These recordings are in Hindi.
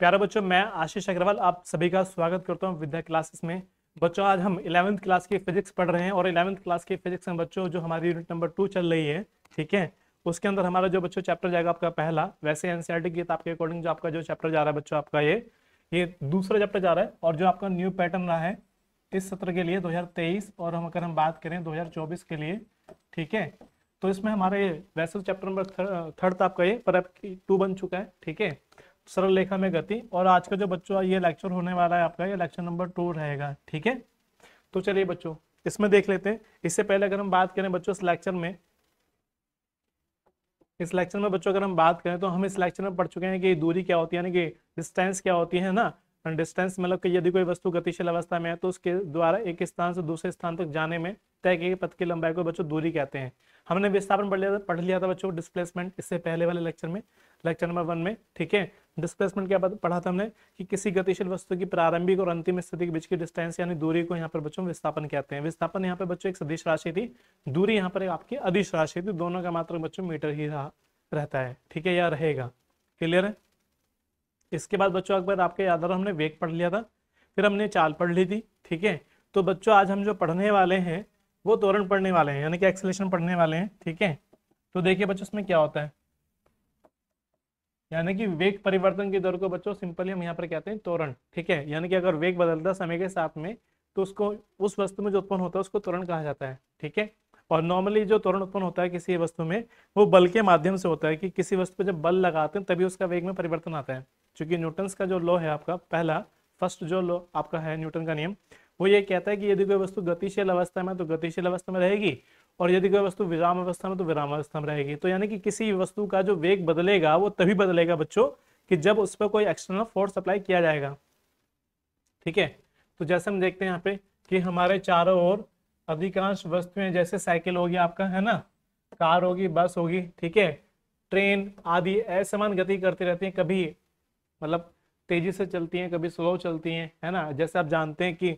प्यारे बच्चों मैं आशीष अग्रवाल आप सभी का स्वागत करता हूँ विद्या क्लासेस में बच्चों आज हम इलेवंथ क्लास की फिजिक्स पढ़ रहे हैं और इलेवंथ क्लास की फिजिक्स में बच्चों जो हमारी यूनिट नंबर टू चल रही है ठीक है उसके अंदर हमारा जो बच्चों चैप्टर जाएगा आपका पहला वैसे एनसीआर e की किताब के अकॉर्डिंग जो आपका जो चैप्टर जा रहा है बच्चों आपका ये ये दूसरा चैप्टर जा रहा है और जो आपका न्यू पैटर्न रहा है इस सत्र के लिए दो और हम अगर हम बात करें दो के लिए ठीक है तो इसमें हमारे ये वैसे तो चैप्टर नंबर थर्ड था आपका ये पर अब टू बन चुका है ठीक है सरल लेखा में गति और आज का जो बच्चों ये लेक्चर होने वाला है आपका ये लेक्चर नंबर टू रहेगा ठीक है तो चलिए बच्चों इसमें देख लेते हैं इससे पहले अगर हम बात करें बच्चों इस लेक्चर में इस लेक्चर में बच्चों अगर हम बात करें तो हम इस लेक्चर में पढ़ चुके हैं कि दूरी क्या होती है यानी कि डिस्टेंस क्या होती है ना डिस्टेंस मतलब कि यदि कोई वस्तु गतिशील अवस्था में है तो उसके द्वारा एक स्थान से दूसरे स्थान तक जाने में तय किए पथ की लंबाई को बच्चों दूरी कहते हैं हमने विस्थापन पढ़ लिया था पढ़ लिया था बच्चों डिस्प्लेसमेंट इससे पहले वाले लेक्चर में लेक्चर नंबर वन में ठीक है डिस्प्लेसमेंट क्या पढ़ा था हमने कि किसी गतिशील वस्तु की प्रारंभिक और अंतिम स्थिति के बीच की डिस्टेंस यानी दूरी को यहाँ पर बच्चों विस्थापन कहते हैं विस्थापन यहाँ पर बच्चों एक सदिश राशि थी दूरी यहाँ पर आपकी अधिश राशि थी दोनों का मात्र बच्चों मीटर ही रहता है ठीक है या रहेगा क्लियर है इसके बाद बच्चों अकबर आपके याद रहा हमने वेग पढ़ लिया था फिर हमने चाल पढ़ ली थी ठीक है तो बच्चों आज हम जो पढ़ने वाले हैं वो तोरण पढ़ने वाले हैं यानी कि एक्सलेशन पढ़ने वाले हैं ठीक है तो देखिए बच्चों इसमें क्या होता है यानी कि वेग परिवर्तन की दर को बच्चों सिंपली हम यहाँ पर कहते हैं त्वरण ठीक है यानी कि अगर वेग बदलता समय के साथ में तो उसको उस वस्तु में जो उत्पन्न होता है उसको त्वरण कहा जाता है ठीक है और नॉर्मली जो त्वरण उत्पन्न होता है किसी वस्तु में वो बल के माध्यम से होता है कि किसी वस्तु पर जब बल लगाते हैं तभी उसका वेग में परिवर्तन आता है चूंकि न्यूटन का जो लॉ है आपका पहला फर्स्ट जो लॉ आपका है न्यूटन का नियम वो ये कहता है कि यदि कोई वस्तु गतिशील अवस्था में तो गतिशील अवस्था में रहेगी और यदि कोई वस्तु विराम अवस्था में तो विराम अवस्था में रहेगी तो यानी कि किसी वस्तु का जो वेग बदलेगा वो तभी बदलेगा बच्चों कि जब उस पर कोई एक्सटर्नल फोर्स अप्लाई किया जाएगा ठीक है तो जैसे हम देखते हैं यहाँ पे कि हमारे चारों ओर अधिकांश वस्तुएं जैसे साइकिल होगी आपका है ना कार होगी बस होगी ठीक है ट्रेन आदि असमान गति करती रहती है कभी मतलब तेजी से चलती हैं कभी स्लो चलती हैं है ना जैसे आप जानते हैं कि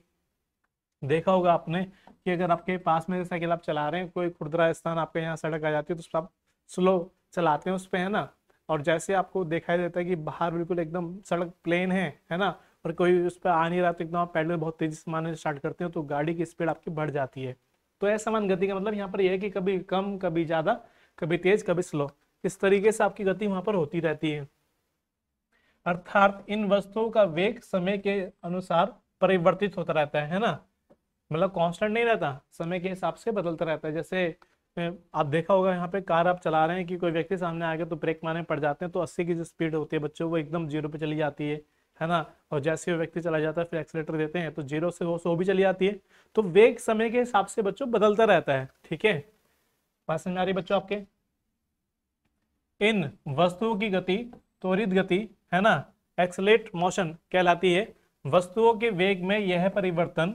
देखा होगा आपने कि अगर आपके पास में साइकिल आप चला रहे हैं कोई खुदरा स्थान आपके यहाँ सड़क आ जाती है तो आप स्लो चलाते हैं उस पर है ना और जैसे आपको दिखाई देता है कि बाहर बिल्कुल एकदम सड़क प्लेन है है ना और कोई उस पर आ नहीं रहा तो एकदम आप पैडल बहुत तेजी से मारने स्टार्ट करते हो तो गाड़ी की स्पीड आपकी बढ़ जाती है तो मान गति का मतलब यहाँ पर यह है कि कभी कम कभी ज़्यादा कभी तेज कभी स्लो इस तरीके से आपकी गति वहाँ पर होती रहती है अर्थात इन वस्तुओं का वेग समय के अनुसार परिवर्तित होता रहता है, है ना मतलब कांस्टेंट नहीं रहता समय के हिसाब से बदलता रहता है जैसे आप देखा होगा यहाँ पे कार आप चला रहे हैं कि कोई व्यक्ति सामने आ गया तो ब्रेक मारने पड़ जाते हैं तो अस्सी की जो स्पीड होती है बच्चों वो एकदम जीरो पे चली जाती है है ना और जैसे वो व्यक्ति चला जाता है फिर एक्सीटर देते हैं तो जीरो से वो सो भी चली जाती है तो वेग समय के हिसाब से बच्चों बदलता रहता है ठीक है बात समझ आ रही बच्चों आपके इन वस्तुओं की गति त्वरित गति है ना एक्सलेट मोशन कहलाती है वस्तुओं के वेग में यह परिवर्तन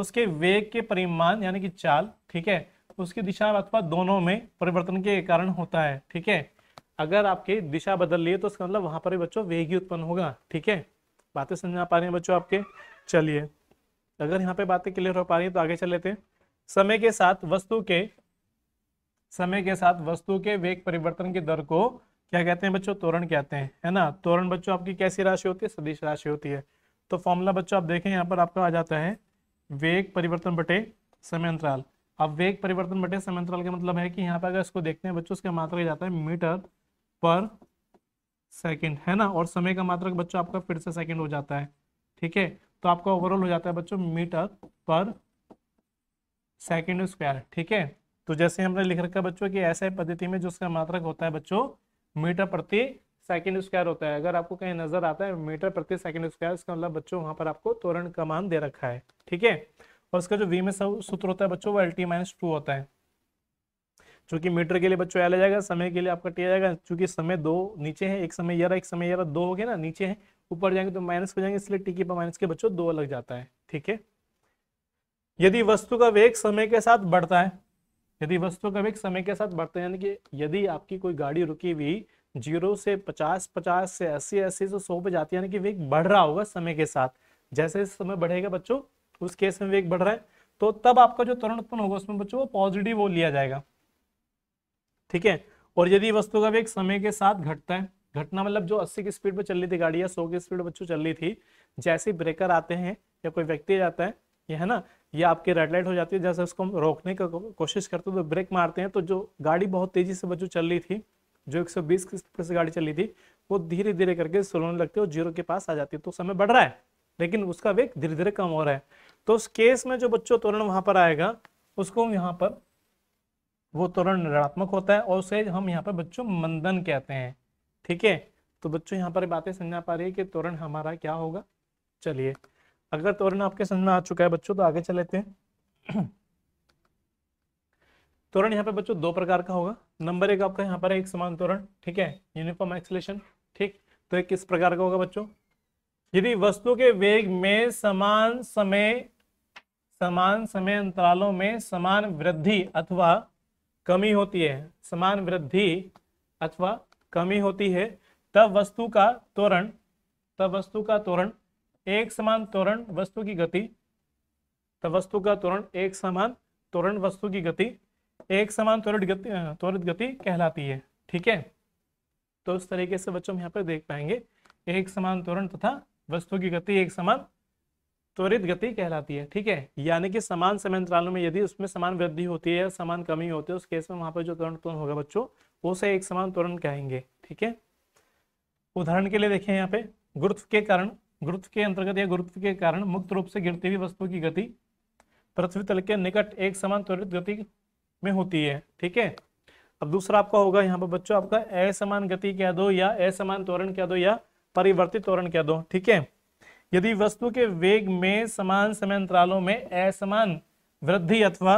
उसके वेग के परिमाण यानी कि चाल ठीक है उसकी दिशा अथवा दोनों में परिवर्तन के कारण होता है ठीक है अगर आपकी दिशा बदल लिए तो उसका मतलब वहां पर बच्चों वेग ही उत्पन्न होगा ठीक है बातें समझा पा रहे है बच्चों आपके चलिए अगर यहाँ पे बातें क्लियर हो पा रही है तो आगे चल लेते हैं समय के साथ वस्तु के समय के साथ वस्तु के वेग परिवर्तन की दर को क्या कहते हैं बच्चों तोरण कहते हैं है ना तोरण बच्चों आपकी कैसी राशि होती है सदिश राशि होती है तो फॉर्मूला बच्चों आप देखें यहाँ पर आपका आ जाता है वेग परिवर्तन बटे समय अंतराल अब वेग परिवर्तन बटे समय अंतराल का मतलब है कि यहाँ पर अगर इसको देखते हैं बच्चों उसका मात्रक जाता है मीटर पर सेकंड है ना और समय का मात्रक बच्चों आपका फिर से सेकंड हो जाता है ठीक है तो आपका ओवरऑल हो जाता है बच्चों मीटर पर सेकेंड स्क्वायर ठीक है तो जैसे हमने लिख रखा बच्चों की ऐसे पद्धति में जो उसका मात्रक होता है बच्चों मीटर प्रति सेकेंड स्क्वायर होता है अगर आपको कहीं नजर आता है मीटर प्रति सेकेंड स्क्वायर इसका मतलब बच्चों वहां पर आपको त्वरण का मान दे रखा है ठीक है और इसका जो वी में सूत्र होता है बच्चों वो एल टी माइनस टू होता है चूंकि मीटर के लिए बच्चों एल आ जाएगा समय के लिए आपका टी आ जाएगा चूंकि समय दो नीचे है एक समय यार एक समय यार दो हो गया ना नीचे है ऊपर जाएंगे तो माइनस हो जाएंगे इसलिए टी के पर माइनस के बच्चों दो लग जाता है ठीक है यदि वस्तु का वेग समय के साथ बढ़ता है यदि वस्तु का वेग समय के साथ बढ़ता है यानी कि यदि आपकी कोई गाड़ी रुकी हुई जीरो से पचास पचास से अस्सी अस्सी से सौ पे जाती है यानी कि वेग बढ़ रहा होगा समय के साथ जैसे समय बढ़ेगा बच्चों उस केस में वेग बढ़ रहा है तो तब आपका जो तरण उत्पन्न होगा उसमें बच्चों वो पॉजिटिव वो लिया जाएगा ठीक है और यदि वस्तु का वेग समय के साथ घटता है घटना मतलब जो 80 की स्पीड पर चल रही थी गाड़ी या 100 की स्पीड बच्चों चल रही थी जैसे ब्रेकर आते हैं या कोई व्यक्ति जाता है यह है ना ये आपके रेड लाइट हो जाती है जैसे उसको हम रोकने का कोशिश करते हैं तो ब्रेक मारते हैं तो जो गाड़ी बहुत तेजी से बच्चों चल रही थी जो 120 सौ बीस से गाड़ी चली थी वो धीरे धीरे करके सोलोने लगती है और जीरो के पास आ जाती है तो समय बढ़ रहा है लेकिन उसका वेग धीरे धीरे कम हो रहा है तो उस केस में जो बच्चों तोरण वहां पर आएगा उसको यहाँ पर वो तोरण ऋणात्मक होता है और उसे हम यहाँ पर बच्चों मंदन कहते हैं ठीक है तो बच्चों यहाँ पर बातें समझा पा रही है कि त्वरण हमारा क्या होगा चलिए अगर तोरण आपके समझ में आ चुका है बच्चों तो आगे चलेते हैं तोरण यहाँ पे बच्चों दो प्रकार का होगा नंबर एक आपका यहाँ पर है एक समान तोरण ठीक है यूनिफॉर्म एक्सलेशन ठीक तो एक किस प्रकार का होगा बच्चों यदि वस्तु के वेग में समान समय समान समय अंतरालों में समान वृद्धि अथवा कमी होती है समान वृद्धि अथवा कमी होती है तब वस्तु का तोरण तब वस्तु का तोरण एक समान तोरण वस्तु की गति तब वस्तु का तोरण एक समान तोरण वस्तु की गति एक समान त्वरित गति त्वरित गति कहलाती है ठीक है तो इस तरीके से बच्चों हम यहाँ पर देख पाएंगे एक समान त्वरण तथा वस्तु की गति एक समान त्वरित गति कहलाती है ठीक है यानी कि समान समय अंतरालों में यदि उसमें समान वृद्धि होती है या समान कमी होती है उस केस में वहां पर जो त्वरण त्वरण होगा बच्चों उसे एक समान त्वरण कहेंगे ठीक है उदाहरण के लिए देखें यहाँ पे गुरुत्व के कारण गुरुत्व के अंतर्गत या गुरुत्व के कारण मुक्त रूप से गिरती हुई वस्तु की गति पृथ्वी तल के निकट एक समान त्वरित गति में होती है ठीक है अब दूसरा आपका होगा यहाँ पर बच्चों आपका असमान गति कह दो या असमान त्वरण कह दो या परिवर्तित त्वरण कह दो ठीक है यदि वस्तु के वेग में समान समय अंतरालों में असमान वृद्धि अथवा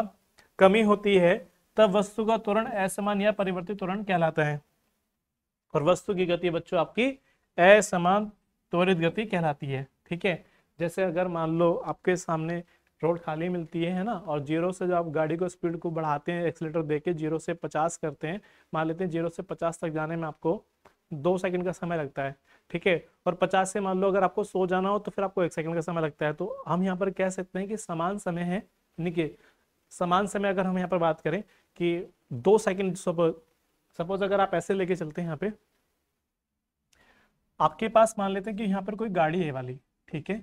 कमी होती है तब वस्तु का त्वरण असमान या परिवर्तित त्वरण कहलाता है और वस्तु की गति बच्चों आपकी असमान त्वरित गति कहलाती है ठीक है जैसे अगर मान लो आपके सामने रोड खाली मिलती है है ना और जीरो से जब आप गाड़ी को स्पीड को बढ़ाते हैं एक्सलेटर दे के जीरो से पचास करते हैं मान लेते हैं जीरो से पचास तक जाने में आपको दो सेकंड का समय लगता है ठीक है और पचास से मान लो अगर आपको सो जाना हो तो फिर आपको एक सेकंड का समय लगता है तो हम यहाँ पर कह सकते हैं कि समान समय है यानी कि समान समय अगर हम यहाँ पर बात करें कि दो सेकेंड सपोज सपोज अगर आप ऐसे लेके चलते हैं यहाँ पे आपके पास मान लेते हैं कि यहाँ पर कोई गाड़ी है वाली ठीक है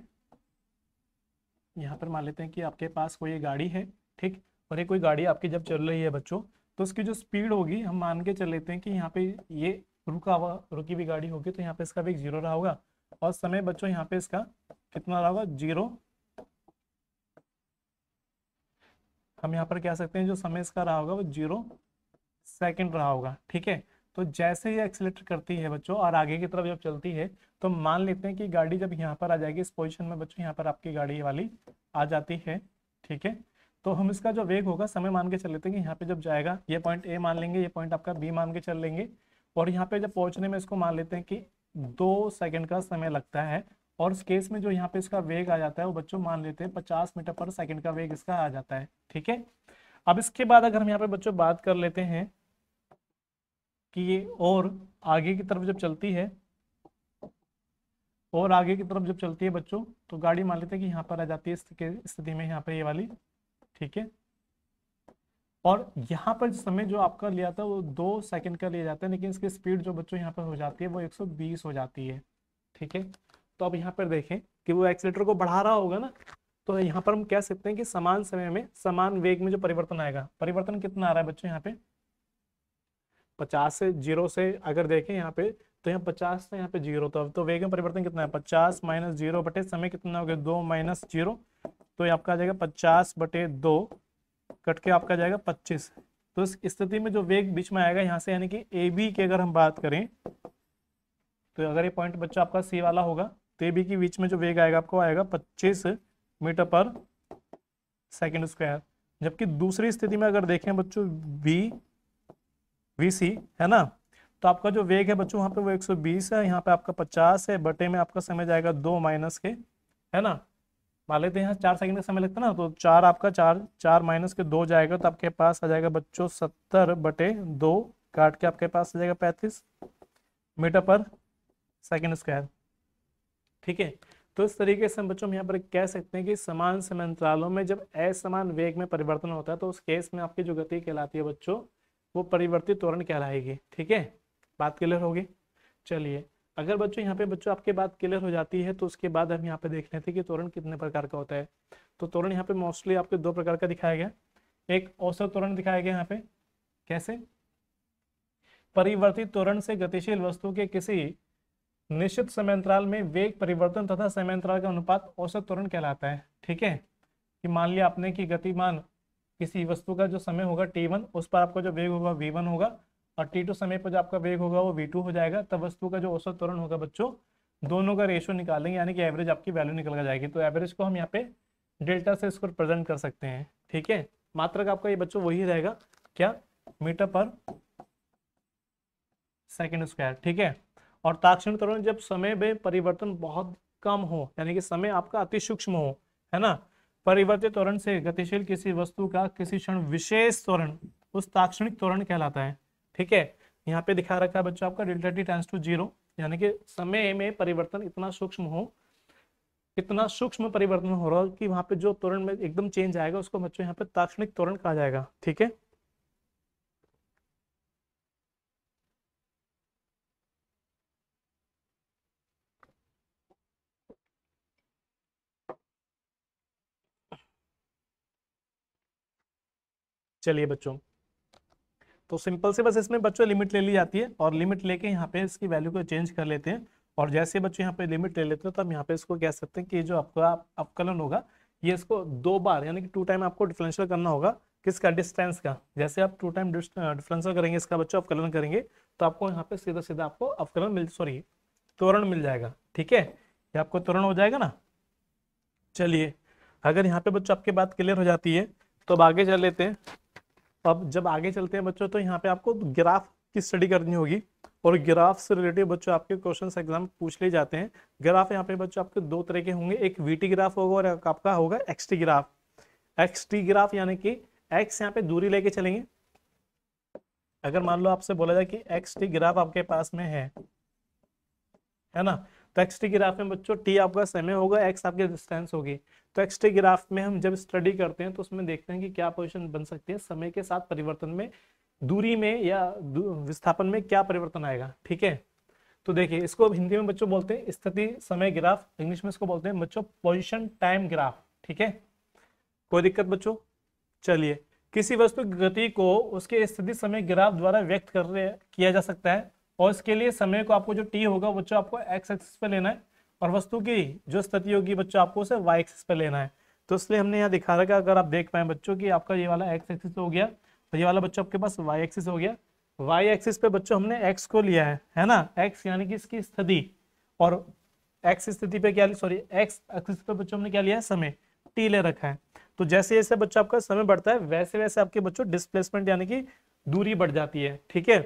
यहाँ पर मान लेते हैं कि आपके पास कोई गाड़ी है ठीक और ये कोई गाड़ी आपकी जब चल रही है बच्चों तो उसकी जो स्पीड होगी हम मान के चल लेते हैं कि यहाँ पे ये रुका हुआ रुकी हुई गाड़ी होगी तो यहाँ पे इसका भी एक जीरो रहा होगा और समय बच्चों यहाँ पे इसका कितना रहा होगा जीरो हम यहाँ पर कह सकते हैं जो समय इसका रहा होगा वो जीरो सेकंड रहा होगा ठीक है तो जैसे ये एक्सलेटर करती है बच्चों और आगे की तरफ जब चलती है तो मान लेते हैं कि गाड़ी जब यहाँ पर आ जाएगी इस पोजिशन में बच्चों यहाँ पर आपकी गाड़ी वाली आ जाती है ठीक है तो हम इसका जो वेग होगा समय मान के चल लेते हैं कि यहाँ पे जब जाएगा ये पॉइंट ए मान लेंगे ये पॉइंट आपका बी मान के चल लेंगे और यहाँ पे जब पहुंचने में इसको मान लेते हैं कि दो सेकंड का समय लगता है और इस केस में जो यहाँ पे इसका वेग आ जाता है वो बच्चों मान लेते हैं पचास मीटर पर सेकंड का वेग इसका आ जाता है ठीक है अब इसके बाद अगर हम यहाँ पे बच्चों बात कर लेते हैं कि ये और आगे की तरफ जब चलती है और आगे की तरफ जब चलती है बच्चों तो गाड़ी मान लेते हैं कि यहाँ पर आ जाती है स्थिति में यहाँ पर ये वाली ठीक है और यहाँ पर समय जो आपका लिया था वो दो सेकंड का लिया जाता है लेकिन इसकी स्पीड जो बच्चों यहाँ पर हो जाती है वो 120 हो जाती है ठीक है तो अब यहाँ पर देखें कि वो एक्सीटर को बढ़ा रहा होगा ना तो यहाँ पर हम कह सकते हैं कि समान समय में समान वेग में जो परिवर्तन आएगा परिवर्तन कितना आ रहा है बच्चों यहाँ पे पचास से जीरो से अगर देखें यहाँ पे तो यहाँ पचास से यहाँ पे जीरो तो अब तो वेग में परिवर्तन कितना है पचास माइनस जीरो बटे समय कितना हो गया दो माइनस जीरो तो ये आपका आ जाएगा पचास बटे दो कट के आपका जाएगा पच्चीस तो इस स्थिति में जो वेग बीच में आएगा यहाँ से यानी कि ए बी की अगर हम बात करें तो अगर ये पॉइंट बच्चा आपका सी वाला होगा तो ए बी के बीच में जो वेग आएगा आपको आएगा पच्चीस मीटर पर सेकेंड स्क्वायर जबकि दूसरी स्थिति में अगर देखें बच्चों बी वी है ना तो आपका जो वेग है बच्चों वहां पे वो 120 है यहाँ पे आपका 50 है बटे में आपका समय जाएगा दो माइनस के है ना मान लेते हैं यहाँ चार सेकंड का समय लगता है ना तो चार आपका चार चार माइनस के दो जाएगा तो आपके पास आ जाएगा बच्चों सत्तर बटे दो काट के आपके पास आ जाएगा पैंतीस मीटर पर सेकेंड स्क्वायर ठीक है तो इस तरीके से हम बच्चों हम यहाँ पर कह सकते हैं कि समान समांतरालों में जब असमान वेग में परिवर्तन होता है तो उस केस में आपकी जो गति कहलाती है बच्चों वो परिवर्तित त्वरण कहलाएगी ठीक है बात क्लियर होगी चलिए अगर बच्चों यहाँ पे बच्चों आपके बात क्लियर हो जाती है तो उसके बाद हम यहाँ पे देख रहे थे कि तोरण कितने प्रकार का होता है तो तोरण यहाँ पे मोस्टली आपके दो प्रकार का दिखाया गया एक औसत तोरण दिखाया गया यहाँ पे कैसे परिवर्तित तोरण से गतिशील वस्तु के किसी निश्चित समयांतराल में वेग परिवर्तन तथा समयांतराल का अनुपात औसत तोरण कहलाता है ठीक है कि मान लिया आपने की गतिमान किसी वस्तु का जो समय होगा टी वन उस पर आपका जो वेग होगा वी वन होगा और टी टू समय पर जो आपका वेग होगा वो वी टू हो जाएगा तब वस्तु का जो औसत त्वरण होगा बच्चों दोनों का रेशो निकालेंगे यानी कि एवरेज आपकी वैल्यू निकल कर जाएगी तो एवरेज को हम यहाँ पे डेल्टा से इसको प्रेजेंट कर सकते हैं ठीक है मात्रक आपका ये बच्चों वही रहेगा क्या मीटर पर सेकेंड स्क्वायर ठीक है और ताक्षण त्वरण जब समय में परिवर्तन बहुत कम हो यानी कि समय आपका अति सूक्ष्म हो है ना परिवर्तित त्वरण से गतिशील किसी वस्तु का किसी क्षण विशेष त्वरण उस ताक्षणिक त्वरण कहलाता है ठीक है यहाँ पे दिखा रखा है बच्चों आपका delta T tends to zero यानी कि समय में परिवर्तन इतना सूक्ष्म हो इतना सूक्ष्म परिवर्तन हो रहा है कि वहाँ पे जो त्वरण में एकदम चेंज आएगा उसको बच्चों यहाँ पे ताक्षणिक त्वरण कहा जाएगा ठीक है चलिए बच्चों तो सिंपल से बस इसमें बच्चों लिमिट ले ली जाती है और लिमिट लेके यहाँ पे इसकी वैल्यू को चेंज कर लेते हैं और जैसे बच्चों यहाँ पे लिमिट ले लेते हैं तो हम यहाँ पे इसको कह सकते हैं कि जो आपका अवकलन होगा ये इसको दो बार यानी कि टू टाइम आपको डिफरेंशियल करना होगा किसका डिस्टेंस का जैसे आप टू टाइम डिफरेंशियल करेंगे इसका बच्चों अवकलन करेंगे तो आपको यहाँ पे सीधा सीधा आपको अवकलन मिल सॉरी त्वरण मिल जाएगा ठीक है ये आपको त्वरण हो जाएगा ना चलिए अगर यहाँ पे बच्चों आपकी बात क्लियर हो जाती है तो अब आगे चल लेते हैं तो अब जब आगे चलते हैं बच्चों तो यहाँ पे आपको ग्राफ की स्टडी करनी होगी और ग्राफ से रिलेटेड बच्चों आपके क्वेश्चन एग्जाम पूछ ले जाते हैं ग्राफ यहाँ पे बच्चों आपके दो तरह के होंगे एक वीटी ग्राफ होगा और एक आपका होगा एक्सटी ग्राफ एक्सटी ग्राफ यानी कि एक्स यहाँ पे दूरी लेके चलेंगे अगर मान लो आपसे बोला जाए कि एक्स टी ग्राफ आपके पास में है है ना एक्स टी ग्राफ में बच्चों टी आपका समय होगा एक्स आपकी डिस्टेंस होगी तो एक्स टी ग्राफ में हम जब स्टडी करते हैं तो उसमें देखते हैं कि क्या पोजिशन बन सकती है समय के साथ परिवर्तन में दूरी में या विस्थापन में क्या परिवर्तन आएगा ठीक है तो देखिए इसको हिंदी में बच्चों बोलते हैं स्थिति समय ग्राफ इंग्लिश में इसको बोलते हैं बच्चों पोजिशन टाइम ग्राफ ठीक है कोई दिक्कत बच्चों चलिए किसी वस्तु की गति को उसके स्थिति समय ग्राफ द्वारा व्यक्त कर किया जा सकता है और इसके लिए समय को आपको जो टी होगा बच्चों आपको एक्स एक्सिस पे लेना है और वस्तु की जो स्थिति होगी बच्चों आपको उसे वाई एक्सिस पे लेना है तो इसलिए हमने यहाँ दिखा रखा अगर आप देख पाए बच्चों की आपका ये वाला एक्स एक्सिस हो गया तो ये वाला बच्चों आपके पास वाई एक्सिस हो गया वाई एक्सिस पे बच्चों हमने एक्स को लिया है है ना एक्स यानी कि इसकी स्थिति और एक्स स्थिति पे क्या सॉरी एक्स एक्सिस पे बच्चों हमने क्या लिया है समय टी ले रखा है तो जैसे जैसे बच्चों आपका समय बढ़ता है वैसे वैसे आपके बच्चों डिस्प्लेसमेंट यानी कि दूरी बढ़ जाती है ठीक है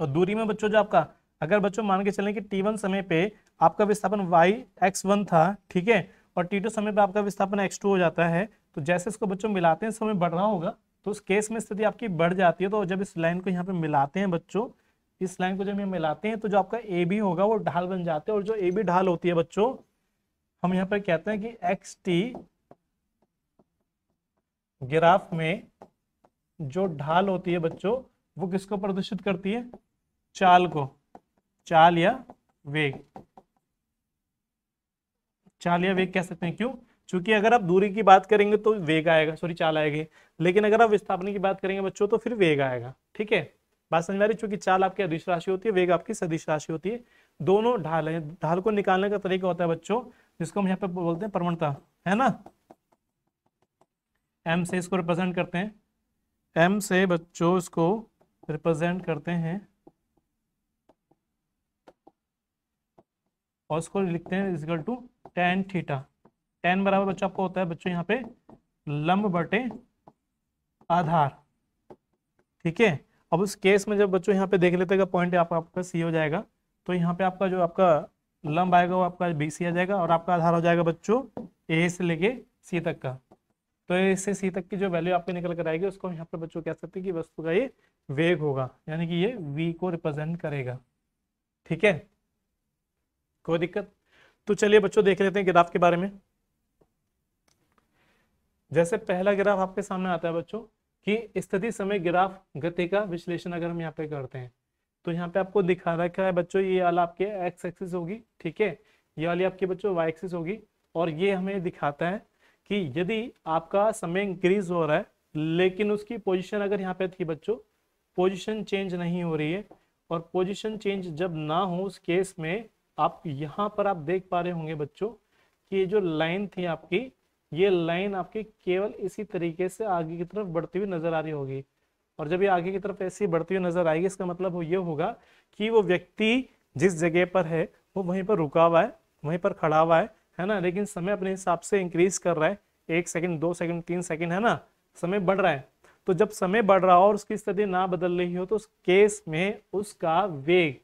और दूरी में बच्चों जो आपका अगर बच्चों मान के चलें कि टी वन समय पे आपका विस्थापन वाई एक्स वन था ठीक है और टी टू समय पे आपका विस्थापन एक्स टू हो जाता है तो जैसे इसको बच्चों मिलाते हैं समय बढ़ रहा होगा तो उस केस में स्थिति आपकी बढ़ जाती है तो जब इस लाइन को यहाँ पे मिलाते हैं बच्चों इस लाइन को जब ये मिलाते हैं तो जो आपका ए बी होगा वो ढाल बन जाते हैं और जो ए बी ढाल होती है बच्चों हम यहाँ पर कहते हैं कि एक्स टी ग्राफ में जो ढाल होती है बच्चों वो किसको प्रदर्शित करती है चाल को चाल या वेग चाल या वेग कह सकते हैं क्यों क्योंकि अगर आप दूरी की बात करेंगे तो वेग आएगा सॉरी चाल आएगी लेकिन अगर आप विस्थापन की बात करेंगे बच्चों तो फिर वेग आएगा ठीक है बात समझ आ रही चूंकि चाल आपकी अधिश राशि होती है वेग आपकी सदिश राशि होती है दोनों ढाल है ढाल को निकालने का तरीका होता है बच्चों जिसको हम यहाँ पे बोलते हैं प्रवणता है ना एम से इसको रिप्रेजेंट करते हैं एम से बच्चों इसको रिप्रेजेंट करते हैं और इसको लिखते हैं is equal to tan theta tan बराबर बच्चों आपको होता है बच्चों यहाँ पे लंब बटे आधार ठीक है अब उस केस में जब बच्चों यहाँ पे देख लेते पॉइंट आप, आपका सी हो जाएगा तो यहाँ पे आपका जो आपका लंब आएगा वो आपका बी सी आ जाएगा और आपका आधार हो जाएगा बच्चों ए से लेके सी तक का तो ए से सी तक की जो वैल्यू आपके निकल कर आएगी उसको यहाँ पे बच्चों कह सकते हैं कि वस्तु का ये वेग होगा यानी कि ये वी को रिप्रेजेंट करेगा ठीक है कोई दिक्कत तो चलिए बच्चों देख लेते हैं ग्राफ के बारे में जैसे पहला ग्राफ आपके सामने आता है बच्चों कि स्थिति समय ग्राफ गति का विश्लेषण अगर हम यहाँ पे करते हैं तो यहाँ पे आपको दिखा रखा है बच्चों ये वाला आपके एक्स एक्सिस होगी ठीक है ये वाली आपके बच्चों वाई एक्सिस होगी और ये हमें दिखाता है कि यदि आपका समय इंक्रीज हो रहा है लेकिन उसकी पोजिशन अगर यहाँ पे थी बच्चों पोजिशन चेंज नहीं हो रही है और पोजिशन चेंज जब ना हो उस केस में आप यहाँ पर आप देख पा रहे होंगे बच्चों कि ये जो लाइन थी आपकी ये लाइन आपकी केवल इसी तरीके से आगे की तरफ बढ़ती हुई नजर आ रही होगी और जब ये आगे की तरफ ऐसी बढ़ती हुई नजर आएगी इसका मतलब ये होगा कि वो व्यक्ति जिस जगह पर है वो वहीं पर रुका हुआ है वहीं पर खड़ा हुआ है है ना लेकिन समय अपने हिसाब से इंक्रीज कर रहा है एक सेकंड दो सेकंड तीन सेकंड है ना समय बढ़ रहा है तो जब समय बढ़ रहा हो और उसकी स्थिति ना बदल रही हो तो उस केस में उसका वेग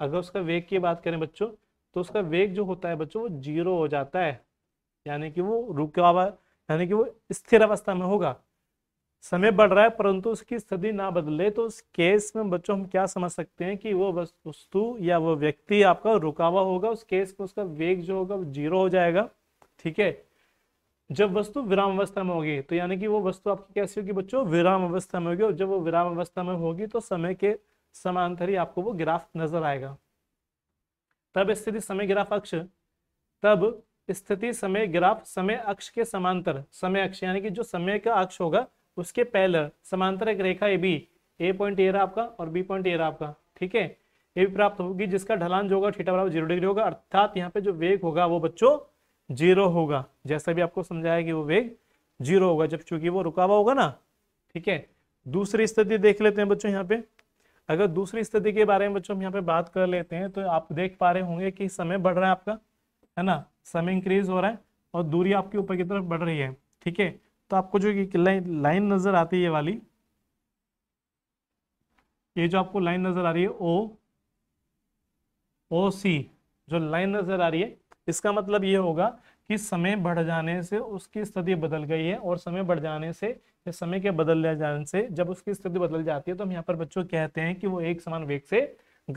अगर उसका वेग की बात करें बच्चों तो उसका वेग जो होता है बच्चों वो जीरो हो जाता है यानी कि वो रुका हुआ यानी कि वो स्थिर अवस्था में होगा समय बढ़ रहा है परंतु उसकी स्थिति ना बदले तो उस केस में बच्चों हम क्या समझ सकते हैं कि वो वस्तु या वो व्यक्ति आपका रुका हुआ होगा उस केस में उसका वेग जो होगा वो जीरो हो जाएगा ठीक है जब वस्तु विराम अवस्था में होगी तो यानी कि वो वस्तु आपकी कैसी होगी बच्चों विराम अवस्था में होगी और जब वो विराम अवस्था में होगी तो समय के समांतर ही आपको वो ग्राफ नजर आएगा तब स्थिति समय ग्राफ अक्ष तब स्थिति समय ग्राफ समय अक्ष के समांतर समय अक्ष यानी कि जो समय का अक्ष होगा उसके पहले समांतर एक रेखा A B A point A रहा आपका और बी पॉइंट ए रहा आपका ठीक है ये भी प्राप्त होगी जिसका ढलान जो होगा ठीटा बराबर जीरो डिग्री होगा अर्थात यहाँ पे जो वेग होगा वो बच्चों जीरो होगा जैसा भी आपको समझाया कि वो वेग जीरो होगा जब चूंकि वो रुका हुआ होगा ना ठीक है दूसरी स्थिति देख लेते हैं बच्चों यहाँ पे अगर दूसरी स्थिति के बारे में बच्चों हम यहाँ पे बात कर लेते हैं तो आप देख पा रहे होंगे कि समय बढ़ रहा है आपका है ना समय इंक्रीज हो रहा है और दूरी आपके ऊपर की तरफ बढ़ रही है ठीक है तो आपको जो लाइन लाइन नजर आती है ये वाली ये जो आपको लाइन नजर आ रही है ओ ओ सी जो लाइन नजर आ रही है इसका मतलब ये होगा कि समय बढ़ जाने से उसकी स्थिति बदल गई है और समय बढ़ जाने से या समय के बदल जाने से जब उसकी स्थिति बदल जाती है तो हम यहाँ पर बच्चों कहते हैं कि वो एक समान वेग से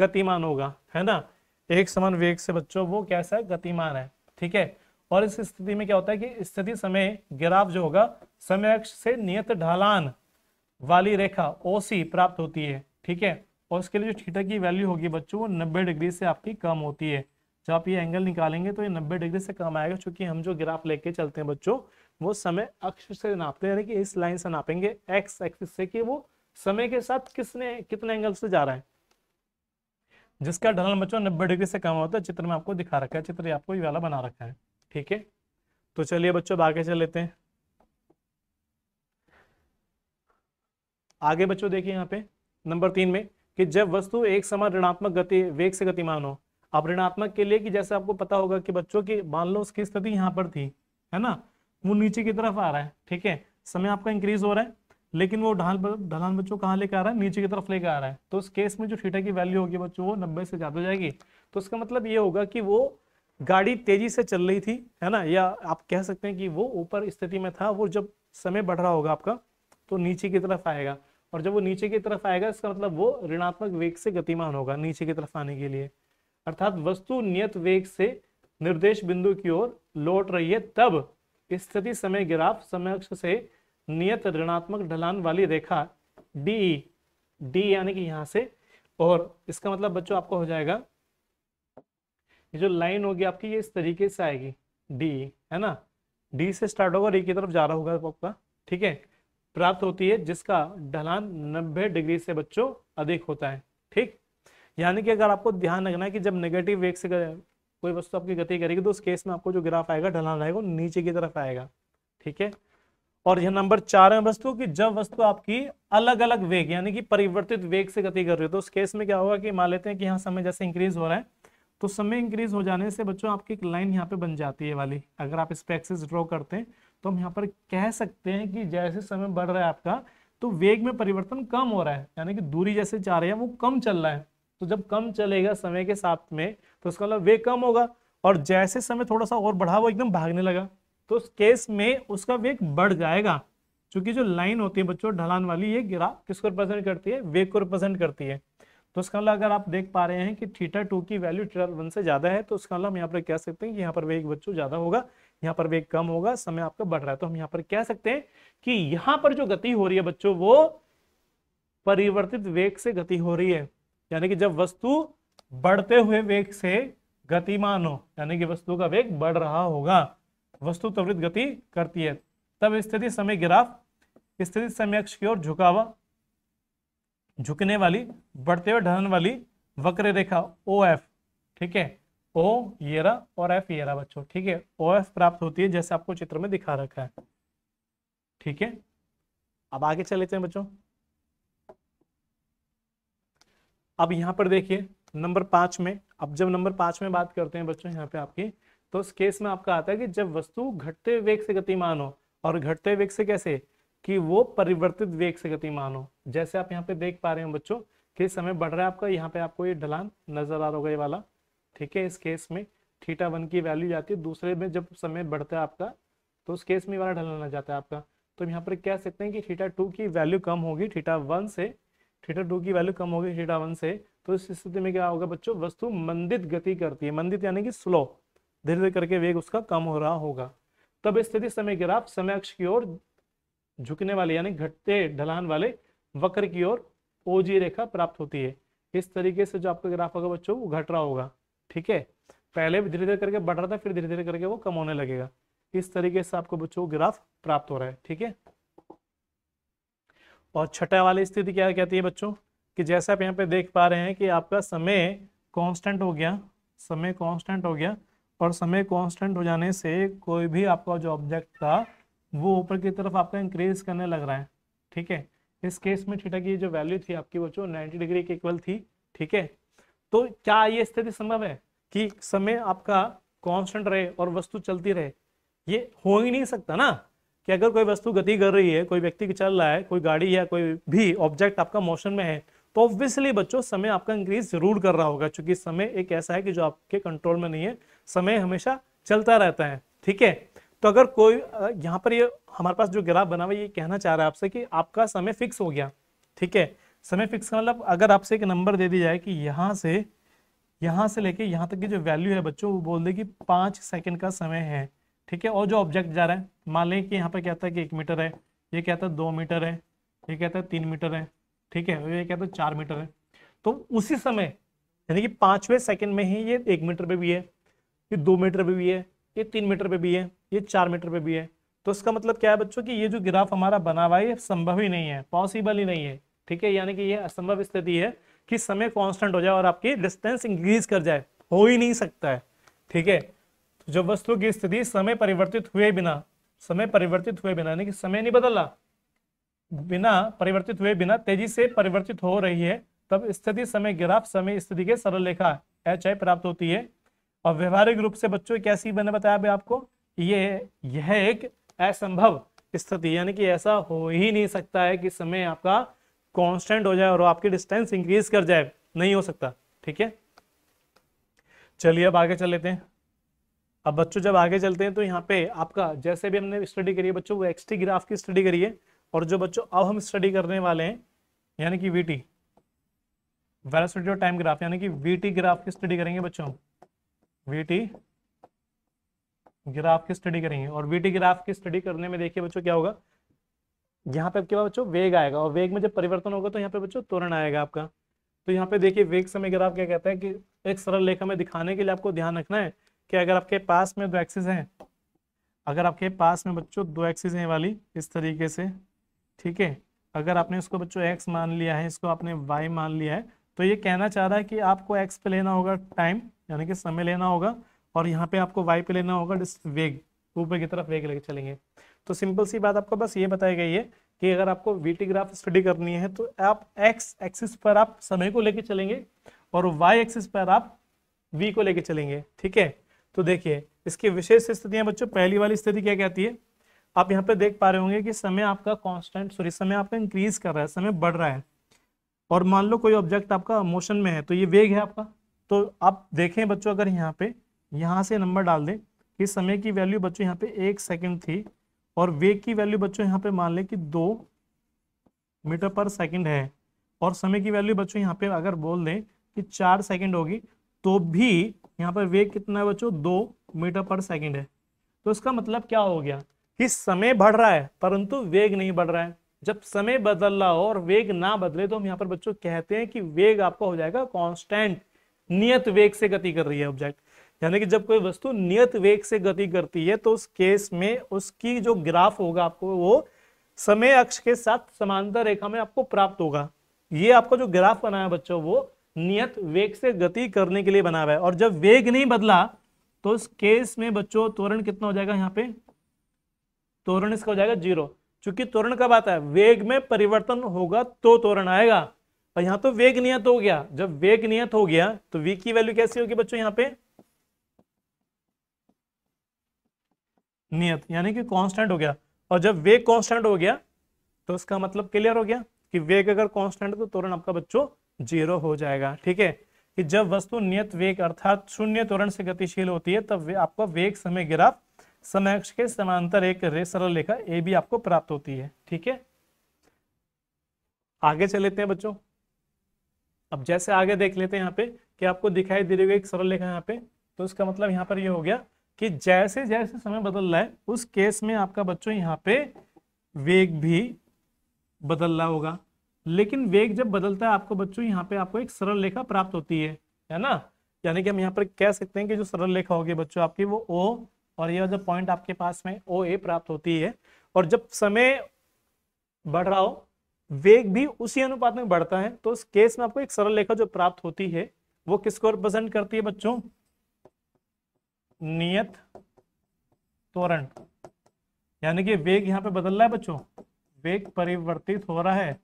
गतिमान होगा है ना एक समान वेग से बच्चों वो कैसा गतिमान है ठीक है और इस स्थिति में क्या होता है कि स्थिति समय गिराव जो होगा समय अक्ष से नियत ढालान वाली रेखा ओसी प्राप्त होती है ठीक है और उसके लिए जो थीटा की वैल्यू होगी बच्चों वो नब्बे डिग्री से आपकी कम होती है जब आप ये एंगल निकालेंगे तो ये 90 डिग्री से कम आएगा क्योंकि हम जो ग्राफ लेके चलते हैं बच्चों वो समय अक्ष से नापते हैं यानी कि इस लाइन से नापेंगे एक्स एक्सिस से कि वो समय के साथ किसने कितने एंगल से जा रहा है जिसका ढलन बच्चों नब्बे डिग्री से कम होता है चित्र में आपको दिखा रखा है चित्र आपको ये वाला बना रखा है ठीक है तो चलिए बच्चों आगे चल लेते हैं आगे बच्चों देखिए यहाँ पे नंबर तीन में कि जब वस्तु एक समान ऋणात्मक गति वेग से गतिमान हो अब ऋणात्मक के लिए कि जैसे आपको पता होगा कि बच्चों की मान लो उसकी स्थिति यहाँ पर थी है ना वो नीचे की तरफ आ रहा है ठीक है समय आपका इंक्रीज हो रहा है लेकिन वो ढाल ढलान बच्चों कहाँ लेकर आ रहा है नीचे की तरफ लेकर आ रहा है तो उस केस में जो थीटा की वैल्यू होगी बच्चों वो नब्बे से ज़्यादा हो जाएगी तो उसका मतलब ये होगा कि वो गाड़ी तेजी से चल रही थी है ना या आप कह सकते हैं कि वो ऊपर स्थिति में था वो जब समय बढ़ रहा होगा आपका तो नीचे की तरफ आएगा और जब वो नीचे की तरफ आएगा इसका मतलब वो ऋणात्मक वेग से गतिमान होगा नीचे की तरफ आने के लिए अर्थात वस्तु नियत वेग से निर्देश बिंदु की ओर लौट रही है तब स्थिति समय ग्राफ अक्ष से नियत ऋणात्मक ढलान वाली रेखा डी डी e, e यानी कि यहां से और इसका मतलब बच्चों आपको हो जाएगा ये जो लाइन होगी आपकी ये इस तरीके से आएगी डी e, है ना डी से स्टार्ट होगा डी ई की तरफ जा रहा होगा आपका ठीक है प्राप्त होती है जिसका ढलान 90 डिग्री से बच्चों अधिक होता है ठीक यानी कि अगर आपको ध्यान रखना है कि जब नेगेटिव वेग से कोई वस्तु आपकी गति करेगी तो उस केस में आपको जो ग्राफ आएगा ढलान आएगा नीचे की तरफ आएगा ठीक है और यह नंबर चार है वस्तु कि जब वस्तु आपकी अलग अलग वेग यानी कि परिवर्तित वेग से गति कर रही है तो उस केस में क्या होगा कि मान लेते हैं कि यहाँ समय जैसे इंक्रीज हो रहा है तो समय इंक्रीज हो जाने से बच्चों आपकी एक लाइन यहाँ पे बन जाती है वाली अगर आप इस पर ड्रॉ करते हैं तो हम यहाँ पर कह सकते हैं कि जैसे समय बढ़ रहा है आपका तो वेग में परिवर्तन कम हो रहा है यानी कि दूरी जैसे जा रही है वो कम चल रहा है तो जब कम चलेगा समय के साथ में तो उसका मतलब वे कम होगा और जैसे समय थोड़ा सा और बढ़ा वो एकदम भागने लगा तो उस केस में उसका वेग बढ़ जाएगा क्योंकि जो लाइन होती है बच्चों ढलान वाली ये गिरा किसको रिप्रेजेंट करती है वेग को रिप्रेजेंट करती है तो उसका मतलब अगर आप देख पा रहे हैं कि थीटा टू की वैल्यू थीटा वन से ज्यादा है तो उसका मतलब हम यहाँ पर कह सकते हैं कि यहाँ पर वेग बच्चों ज्यादा होगा यहाँ पर वेग कम होगा समय आपका बढ़ रहा है तो हम यहाँ पर कह सकते हैं कि यहाँ पर जो गति हो रही है बच्चों वो परिवर्तित वेग से गति हो रही है यानी कि जब वस्तु बढ़ते हुए वेग से गतिमान हो यानी कि वस्तु का वेग बढ़ रहा होगा वस्तु त्वरित गति करती है तब स्थिति समय गिराफ स्थिति समय अक्ष की ओर झुका हुआ झुकने वाली बढ़ते हुए ढलन वाली वक्र रेखा ओ एफ ठीक है ओ ये और एफ ये रहा बच्चों ठीक है ओ एफ प्राप्त होती है जैसे आपको चित्र में दिखा रखा है ठीक है अब आगे चले हैं बच्चों अब यहाँ पर देखिए नंबर पांच में अब जब नंबर पांच में बात करते हैं बच्चों यहाँ पे आपकी तो उस केस में आपका आता है कि जब वस्तु घटते वेग से गतिमान हो और घटते वेग से कैसे कि वो परिवर्तित वेग से गतिमान हो जैसे आप यहाँ पे देख पा रहे हो बच्चों कि समय बढ़ रहा है आपका यहाँ पे आपको ये ढलान नजर आ रहा होगा ये वाला ठीक है इस केस में थीटा वन की वैल्यू जाती है दूसरे में जब समय बढ़ता है आपका तो उस केस में वाला ढलान आ जाता है आपका तो यहाँ पर कह सकते हैं कि थीटा टू की वैल्यू कम होगी थीटा वन से थीटा टू की वैल्यू कम होगी थीटा वन से तो इस स्थिति में क्या होगा बच्चों वस्तु मंदित गति करती है मंदित यानी कि स्लो धीरे धीरे करके वेग उसका कम हो रहा होगा तब स्थिति समय ग्राफ समय अक्ष की ओर झुकने वाले यानी घटते ढलान वाले वक्र की ओर ओजी रेखा प्राप्त होती है इस तरीके से जो आपका ग्राफ होगा बच्चों वो घट रहा होगा ठीक है पहले धीरे धीरे करके बढ़ रहा था फिर धीरे धीरे करके वो कम होने लगेगा इस तरीके से आपको बच्चों ग्राफ प्राप्त हो रहा है ठीक है और छठा वाली स्थिति क्या कहती है बच्चों कि जैसे आप यहाँ पे देख पा रहे हैं कि आपका समय कांस्टेंट हो गया समय कांस्टेंट हो गया और समय कांस्टेंट हो जाने से कोई भी आपका जो ऑब्जेक्ट था वो ऊपर की तरफ आपका इंक्रीज करने लग रहा है ठीक है इस केस में छठा की जो वैल्यू थी आपकी बच्चों नाइन्टी डिग्री के इक्वल थी ठीक है तो क्या ये स्थिति संभव है कि समय आपका कॉन्स्टेंट रहे और वस्तु चलती रहे ये हो ही नहीं सकता ना कि अगर कोई वस्तु गति कर रही है कोई व्यक्ति चल रहा है कोई गाड़ी या कोई भी ऑब्जेक्ट आपका मोशन में है तो ऑब्वियसली बच्चों समय आपका इंक्रीज जरूर कर रहा होगा क्योंकि समय एक ऐसा है कि जो आपके कंट्रोल में नहीं है समय हमेशा चलता रहता है ठीक है तो अगर कोई यहाँ पर ये हमारे पास जो ग्राफ बना हुआ ये कहना चाह रहा है आपसे कि आपका समय फिक्स हो गया ठीक है समय फिक्स का मतलब अगर आपसे एक नंबर दे दी जाए कि यहाँ से यहाँ से लेके यहाँ तक की जो वैल्यू है बच्चों वो बोल दे कि पाँच सेकंड का समय है ठीक है और जो ऑब्जेक्ट जा रहा है मान लें कि यहाँ पर कहता है कि एक मीटर है ये कहता है दो मीटर है ये कहता है तीन मीटर है ठीक है ये कहता है चार मीटर है तो उसी समय यानी कि पाँचवें सेकंड में ही ये एक मीटर पे भी है ये दो मीटर पे भी है ये तीन मीटर पे भी है ये चार मीटर पे भी है तो इसका मतलब क्या है बच्चों कि ये जो ग्राफ हमारा बना हुआ है संभव ही नहीं है पॉसिबल ही नहीं है ठीक है यानी कि ये असंभव स्थिति है कि समय कॉन्स्टेंट हो जाए और आपकी डिस्टेंस इंक्रीज कर जाए हो ही नहीं सकता है ठीक है जो वस्तु की स्थिति समय परिवर्तित हुए बिना समय परिवर्तित हुए बिना यानी कि समय नहीं बदला बिना परिवर्तित हुए बिना तेजी से परिवर्तित हो रही है तब स्थिति समय ग्राफ समय स्थिति के सरल रेखा एच आई प्राप्त होती है और व्यवहारिक रूप से बच्चों कैसी मैंने बताया भी आपको ये यह एक असंभव स्थिति यानी कि ऐसा हो ही नहीं सकता है कि समय आपका कांस्टेंट हो जाए और आपकी डिस्टेंस इंक्रीज कर जाए नहीं हो सकता ठीक है चलिए अब आगे चल लेते हैं अब बच्चों जब आगे चलते हैं तो यहाँ पे आपका जैसे भी हमने स्टडी करी है बच्चों वो एक्सटी ग्राफ की स्टडी करी है और जो बच्चों अब हम स्टडी करने वाले हैं यानी कि वी टी वेलोसिटी और टाइम ग्राफ यानी कि वी टी ग्राफ की स्टडी करेंगे बच्चों वी टी ग्राफ की स्टडी करेंगे और वी टी ग्राफ की स्टडी करने में देखिए बच्चों क्या होगा यहाँ पे आपके बच्चों वेग आएगा और वेग में जब परिवर्तन होगा तो यहाँ पे बच्चों त्वरण आएगा आपका तो यहाँ पे देखिए वेग समय ग्राफ क्या कहते हैं कि एक सरल लेखा में दिखाने के लिए आपको ध्यान रखना है कि अगर आपके पास में दो एक्सेस हैं अगर आपके पास में बच्चों दो एक्सेस हैं वाली इस तरीके से ठीक है अगर आपने इसको बच्चों एक्स मान लिया है इसको आपने वाई मान लिया है तो ये कहना चाह रहा है कि आपको एक्स पे लेना होगा टाइम यानी कि समय लेना होगा और यहाँ पे आपको वाई पे लेना होगा वेग ऊपर की तरफ वेग लेके चलेंगे तो सिंपल सी बात आपको बस ये बताई गई है कि अगर आपको वीटी ग्राफ स्टडी करनी है तो आप एक्स एक्सिस पर आप समय को लेके चलेंगे और वाई एक्सिस पर आप वी को लेके चलेंगे ठीक है तो देखिए इसकी विशेष स्थितियां बच्चों पहली वाली स्थिति क्या कहती है आप यहाँ पे देख पा रहे होंगे कि समय आपका कांस्टेंट सॉरी समय आपका इंक्रीज कर रहा है समय बढ़ रहा है और मान लो कोई ऑब्जेक्ट आपका मोशन में है तो ये वेग है आपका तो आप देखें बच्चों अगर यहाँ पे यहाँ से नंबर डाल दें कि समय की वैल्यू बच्चों यहाँ पे एक सेकेंड थी और वेग की वैल्यू बच्चों यहाँ पे मान लें कि दो मीटर पर सेकेंड है और समय की वैल्यू बच्चों यहाँ पे अगर बोल दें कि चार सेकेंड होगी तो भी यहाँ पर वेग कितना है बच्चों दो मीटर पर सेकेंड है तो इसका मतलब क्या हो गया कि समय बढ़ रहा है परंतु वेग नहीं बढ़ रहा है जब समय बदल रहा हो और वेग ना बदले तो हम यहाँ पर बच्चों कहते हैं कि वेग आपका हो जाएगा कांस्टेंट नियत वेग से गति कर रही है ऑब्जेक्ट यानी कि जब कोई वस्तु नियत वेग से गति करती है तो उस केस में उसकी जो ग्राफ होगा आपको वो समय अक्ष के साथ समांतर रेखा में आपको प्राप्त होगा ये आपका जो ग्राफ बनाया बच्चों वो नियत वेग से गति करने के लिए बना हुआ है और जब वेग नहीं बदला तो उस केस में बच्चों त्वरण कितना हो जाएगा यहाँ पे तोरण इसका हो जाएगा जीरो चूंकि तोरण कब आता है वेग में परिवर्तन होगा तो तोरण आएगा और यहां तो वेग नियत हो गया जब वेग नियत हो गया तो वी की वैल्यू कैसी होगी बच्चों यहाँ पे नियत यानी कि कांस्टेंट हो गया और जब वेग कांस्टेंट हो गया तो इसका मतलब क्लियर हो गया कि वेग अगर कांस्टेंट तो तोरण आपका बच्चों जीरो हो जाएगा ठीक है कि जब वस्तु नियत वेग अर्थात शून्य त्वरण से गतिशील होती है तब आपको वेग समय गिराफ समय के समांतर एक रे सरल रेखा ए भी आपको प्राप्त होती है ठीक है आगे चल लेते हैं बच्चों अब जैसे आगे देख लेते हैं यहाँ पे कि आपको दिखाई दे रही होगी एक सरल रेखा यहाँ पे तो इसका मतलब यहाँ पर ये यह हो गया कि जैसे जैसे समय बदल रहा है उस केस में आपका बच्चों यहाँ पे वेग भी बदल रहा होगा लेकिन वेग जब बदलता है आपको बच्चों यहाँ पे आपको एक सरल रेखा प्राप्त होती है है ना यानी कि हम यहाँ पर कह सकते हैं कि जो सरल रेखा होगी बच्चों आपकी वो ओ और यह जो पॉइंट आपके पास में ओ ए प्राप्त होती है और जब समय बढ़ रहा हो वेग भी उसी अनुपात में बढ़ता है तो उस केस में आपको एक सरल रेखा जो प्राप्त होती है वो किसको रिप्रेजेंट करती है बच्चों नियत त्वरण यानी कि वेग यहाँ पे बदल रहा है बच्चों वेग परिवर्तित हो रहा है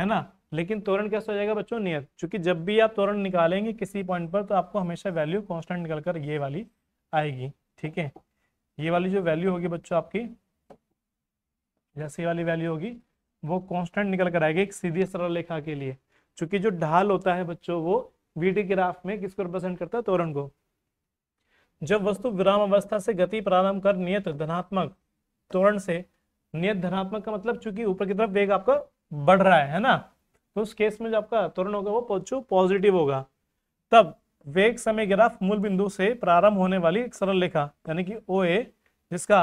है ना लेकिन तोरण कैसे हो जाएगा बच्चों नियत क्योंकि जब भी आप तोरण निकालेंगे किसी पॉइंट पर तो आपको हमेशा वैल्यू कॉन्स्टेंट निकल कर ये वाली आएगी ठीक है ये वाली जो वैल्यू होगी बच्चों आपकी जैसे वाली वैल्यू होगी वो कॉन्स्टेंट निकल कर आएगी एक सीधी सरल रेखा के लिए चूंकि जो ढाल होता है बच्चों वो वीटी ग्राफ में किसको रिप्रेजेंट करता है तोरण को जब वस्तु विराम अवस्था से गति प्रारंभ कर नियत धनात्मक तोरण से नियत धनात्मक का मतलब चूंकि ऊपर की तरफ वेग आपका बढ़ रहा है है ना तो उस केस में जो आपका त्वरण होगा वो जो पॉजिटिव होगा तब वेग समय ग्राफ मूल बिंदु से प्रारंभ होने वाली एक सरल रेखा यानी कि ओ ए जिसका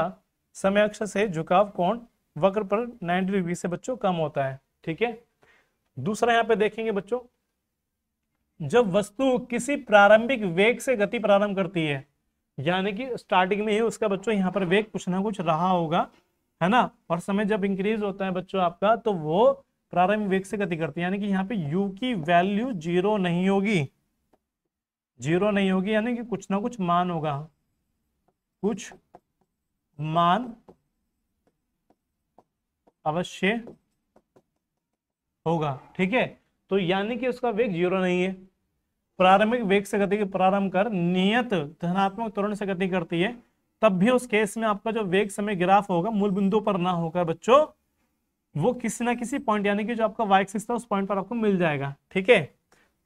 समय अक्ष से झुकाव कोण वक्र पर 90 डिग्री से बच्चों कम होता है ठीक है दूसरा यहाँ पे देखेंगे बच्चों जब वस्तु किसी प्रारंभिक वेग से गति प्रारंभ करती है यानी कि स्टार्टिंग में ही उसका बच्चों यहाँ पर वेग कुछ ना कुछ रहा होगा है ना और समय जब इंक्रीज होता है बच्चों आपका तो वो प्रारंभिक वेग से गति करती है यानी कि यहाँ पे u की वैल्यू जीरो नहीं होगी जीरो नहीं होगी यानी कि कुछ ना कुछ मान होगा कुछ मान अवश्य होगा ठीक है तो यानी कि उसका वेग जीरो नहीं है प्रारंभिक वेग से गति प्रारंभ कर नियत धनात्मक त्वरण से गति करती है तब भी उस केस में आपका जो वेग समय ग्राफ होगा मूल बिंदु पर ना होकर बच्चों वो किसी ना किसी पॉइंट यानी कि जो आपका वाइक एक्सिस था उस पॉइंट पर आपको मिल जाएगा ठीक है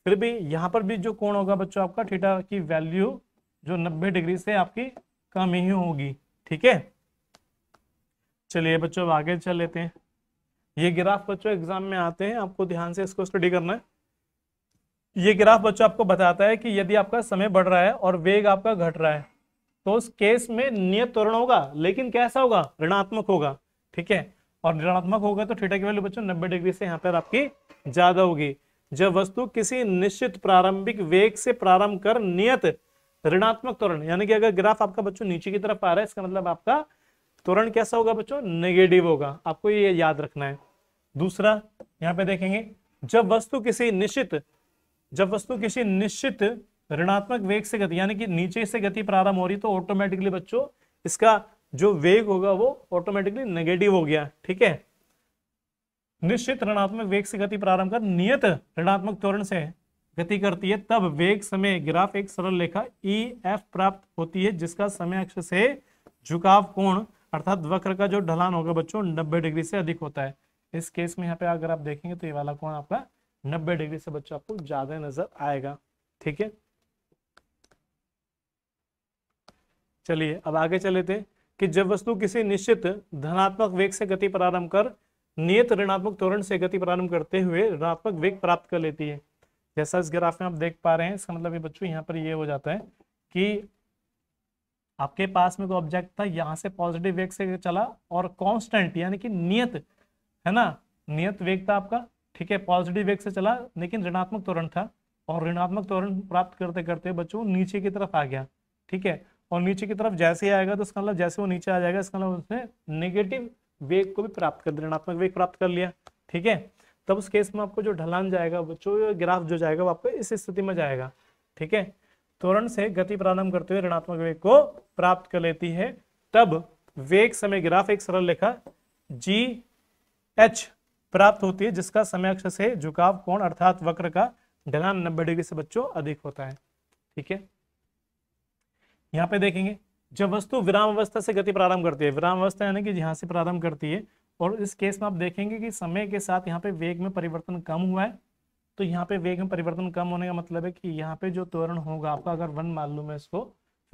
फिर भी यहाँ पर भी जो कोण होगा बच्चों आपका थीटा की वैल्यू जो 90 डिग्री से आपकी कम ही होगी ठीक है चलिए बच्चों अब आगे चल लेते हैं ये ग्राफ बच्चों एग्जाम में आते हैं आपको ध्यान से इसको स्टडी करना है ये ग्राफ बच्चों आपको बताता है कि यदि आपका समय बढ़ रहा है और वेग आपका घट रहा है तो उस केस में नियत त्वरण होगा लेकिन कैसा होगा ऋणात्मक होगा ठीक है और ऋणात्मक होगा तो थीटा की वैल्यू बच्चों नब्बे डिग्री से यहाँ पर आपकी ज्यादा होगी जब वस्तु किसी निश्चित प्रारंभिक वेग से प्रारंभ कर नियत ऋणात्मक त्वरण यानी कि अगर ग्राफ आपका बच्चों नीचे की तरफ आ रहा है इसका मतलब आपका त्वरण कैसा होगा बच्चों नेगेटिव होगा आपको ये याद रखना है दूसरा यहाँ पे देखेंगे जब वस्तु किसी निश्चित जब वस्तु किसी निश्चित ऋणात्मक वेग से गति यानी कि नीचे से गति प्रारंभ हो रही तो ऑटोमेटिकली बच्चों इसका जो वेग होगा वो ऑटोमेटिकली नेगेटिव हो गया ठीक है निश्चित ऋणात्मक वेग से गति प्रारंभ कर नियत ऋणात्मक त्वरण से गति करती है तब वेग समय ग्राफ एक सरल लेखा ई e एफ प्राप्त होती है जिसका समय अक्ष से झुकाव कोण अर्थात वक्र का जो ढलान होगा बच्चों नब्बे डिग्री से अधिक होता है इस केस में यहाँ पे अगर आप देखेंगे तो ये वाला कोण आपका नब्बे डिग्री से बच्चों आपको ज्यादा नजर आएगा ठीक है चलिए अब आगे चले थे कि जब वस्तु किसी निश्चित धनात्मक वेग से गति प्रारंभ कर नियत ऋणात्मक त्वरण से गति प्रारंभ करते हुए ऋणात्मक वेग प्राप्त कर लेती है जैसा इस ग्राफ में आप देख पा रहे हैं इसका मतलब ये बच्चों यहाँ पर ये हो जाता है कि आपके पास में कोई ऑब्जेक्ट था यहाँ से पॉजिटिव वेग से चला और कॉन्स्टेंट यानी कि नियत है ना नियत वेग था आपका ठीक है पॉजिटिव वेग से चला लेकिन ऋणात्मक त्वरण था और ऋणात्मक त्वरण प्राप्त करते करते बच्चों नीचे की तरफ आ गया ठीक है और नीचे की तरफ जैसे ही आएगा तो इसका मतलब जैसे वो नीचे आ जाएगा इसका मतलब उसने नेगेटिव वेग को भी प्राप्त कर ऋणात्मक वेग प्राप्त कर लिया ठीक है तब उस केस में आपको जो ढलान जाएगा जो ग्राफ जो जाएगा वो आपको इस स्थिति में जाएगा ठीक है त्वरण से गति प्रारंभ करते हुए ऋणात्मक वेग को प्राप्त कर लेती है तब वेग समय ग्राफ एक सरल रेखा जी एच प्राप्त होती है जिसका समय अक्ष से झुकाव कोण अर्थात वक्र का ढलान नब्बे डिग्री से बच्चों अधिक होता है ठीक है यहाँ पे देखेंगे जब वस्तु विराम अवस्था से गति प्रारंभ करती है विराम अवस्था यानी कि यहाँ से प्रारंभ करती है और इस केस में आप देखेंगे कि समय के साथ यहाँ पे वेग में परिवर्तन कम हुआ है तो यहाँ पे वेग में परिवर्तन कम होने का मतलब है कि यहाँ पे जो त्वरण होगा आपका अगर वन मान लू मैं इसको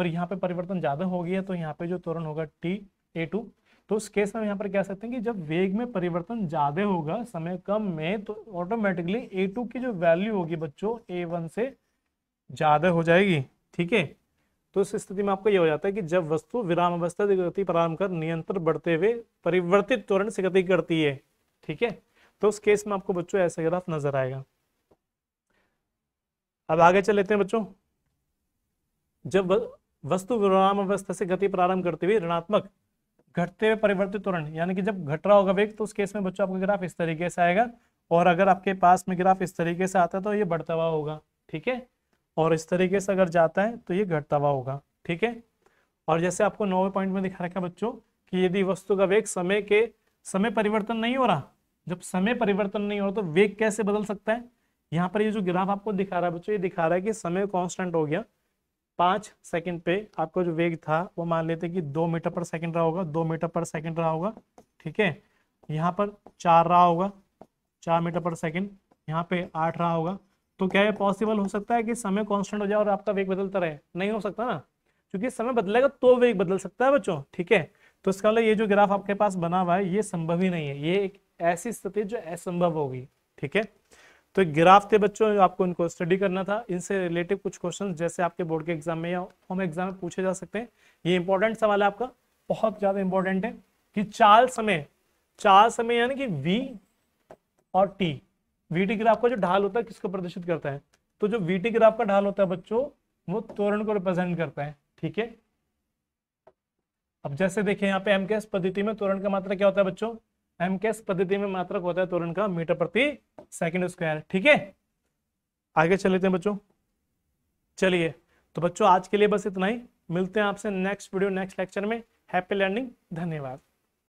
फिर यहाँ पे परिवर्तन ज्यादा हो गया तो यहाँ पे जो त्वरण होगा टी ए टू तो उस केस में यहाँ पर कह सकते हैं कि जब वेग में परिवर्तन ज्यादा होगा समय कम में तो ऑटोमेटिकली ए टू की जो वैल्यू होगी बच्चों ए वन से ज्यादा हो जाएगी ठीक है तो इस स्थिति में आपका ये हो जाता है कि जब वस्तु विराम अवस्था से गति प्रारंभ कर नियंत्रण बढ़ते हुए परिवर्तित त्वरण से गति करती है ठीक है तो उस केस में आपको बच्चों ऐसा ग्राफ नजर आएगा अब आगे चल लेते हैं बच्चों जब वस्तु विराम अवस्था से गति प्रारंभ करते हुए ऋणात्मक घटते हुए परिवर्तित त्वरण यानी कि जब घट रहा होगा वेग तो उस केस में बच्चों आपका ग्राफ इस तरीके से आएगा और अगर आपके पास में ग्राफ इस तरीके से आता है तो ये बढ़ता हुआ होगा ठीक है और इस तरीके से अगर जाता है तो ये घटता हुआ होगा ठीक है और जैसे आपको नौवे पॉइंट में दिखा रखा है बच्चों कि यदि वस्तु का वेग समय के समय परिवर्तन नहीं हो रहा जब समय परिवर्तन नहीं हो रहा तो वेग कैसे बदल सकता है यहाँ पर ये जो ग्राफ आपको दिखा रहा है बच्चों ये दिखा रहा है कि समय कांस्टेंट हो गया पाँच सेकंड पे आपका जो वेग था वो मान लेते कि दो मीटर पर सेकंड रहा होगा दो मीटर पर सेकंड रहा होगा ठीक है यहाँ पर चार रहा होगा चार मीटर पर सेकंड यहाँ पे आठ रहा होगा तो क्या ये पॉसिबल हो सकता है कि समय कॉन्स्टेंट हो जाए और आपका वेग बदलता रहे नहीं हो सकता ना क्योंकि समय बदलेगा तो वेग बदल सकता है बच्चों ठीक है तो इसका मतलब ये जो ग्राफ आपके पास बना हुआ है ये संभव ही नहीं है ये एक ऐसी स्थिति जो असंभव होगी ठीक है तो ग्राफ थे बच्चों आपको इनको स्टडी करना था इनसे रिलेटेड कुछ क्वेश्चन जैसे आपके बोर्ड के एग्जाम में या होम एग्जाम में पूछे जा सकते हैं ये इंपॉर्टेंट सवाल है आपका बहुत ज्यादा इंपॉर्टेंट है कि चाल समय चाल समय यानी कि वी और टी वीटी ग्राफ का जो ढाल होता है किसको प्रदर्शित करता है तो जो वीटी ग्राफ का ढाल होता है बच्चों वो तोरण को रिप्रेजेंट करता है ठीक है अब जैसे देखें यहाँ पे एमकेएस पद्धति में तोरण का मात्रा क्या होता है बच्चों एमकेएस पद्धति में मात्रक होता है तोरण का मीटर प्रति सेकंड स्क्वायर ठीक है आगे चल लेते हैं बच्चों चलिए तो बच्चों आज के लिए बस इतना ही मिलते हैं आपसे नेक्स्ट वीडियो नेक्स्ट लेक्चर में हैप्पी लर्निंग धन्यवाद